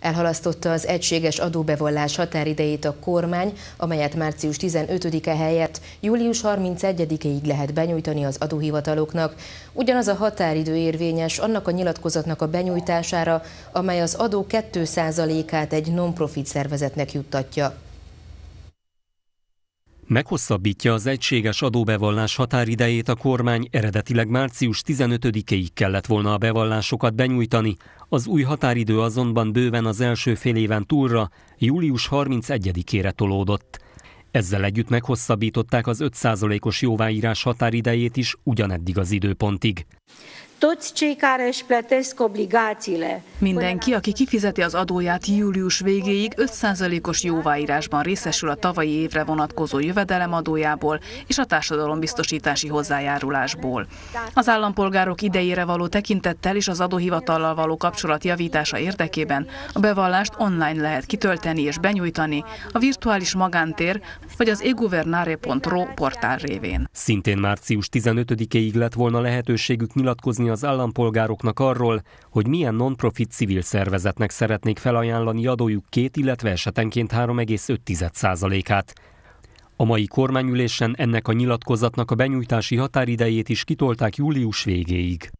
Elhalasztotta az egységes adóbevallás határidejét a kormány, amelyet március 15-e helyett július 31-ig lehet benyújtani az adóhivataloknak. Ugyanaz a határidő érvényes annak a nyilatkozatnak a benyújtására, amely az adó 2%-át egy non-profit szervezetnek juttatja. Meghosszabbítja az egységes adóbevallás határidejét a kormány, eredetileg március 15-ig kellett volna a bevallásokat benyújtani, az új határidő azonban bőven az első fél éven túlra, július 31-ére tolódott. Ezzel együtt meghosszabbították az 5%-os jóváírás határidejét is ugyaneddig az időpontig. Mindenki, aki kifizeti az adóját július végéig 5%-os jóváírásban részesül a tavalyi évre vonatkozó jövedelemadójából és a társadalombiztosítási hozzájárulásból. Az állampolgárok idejére való tekintettel és az adóhivatallal való kapcsolat javítása érdekében a bevallást online lehet kitölteni és benyújtani a virtuális magántér vagy az egovernare.ro portál révén. Szintén március 15-ig lett volna lehetőségük nyilatkozni az állampolgároknak arról, hogy milyen non-profit civil szervezetnek szeretnék felajánlani adójuk két, illetve esetenként 3,5%-át. A mai kormányülésen ennek a nyilatkozatnak a benyújtási határidejét is kitolták július végéig.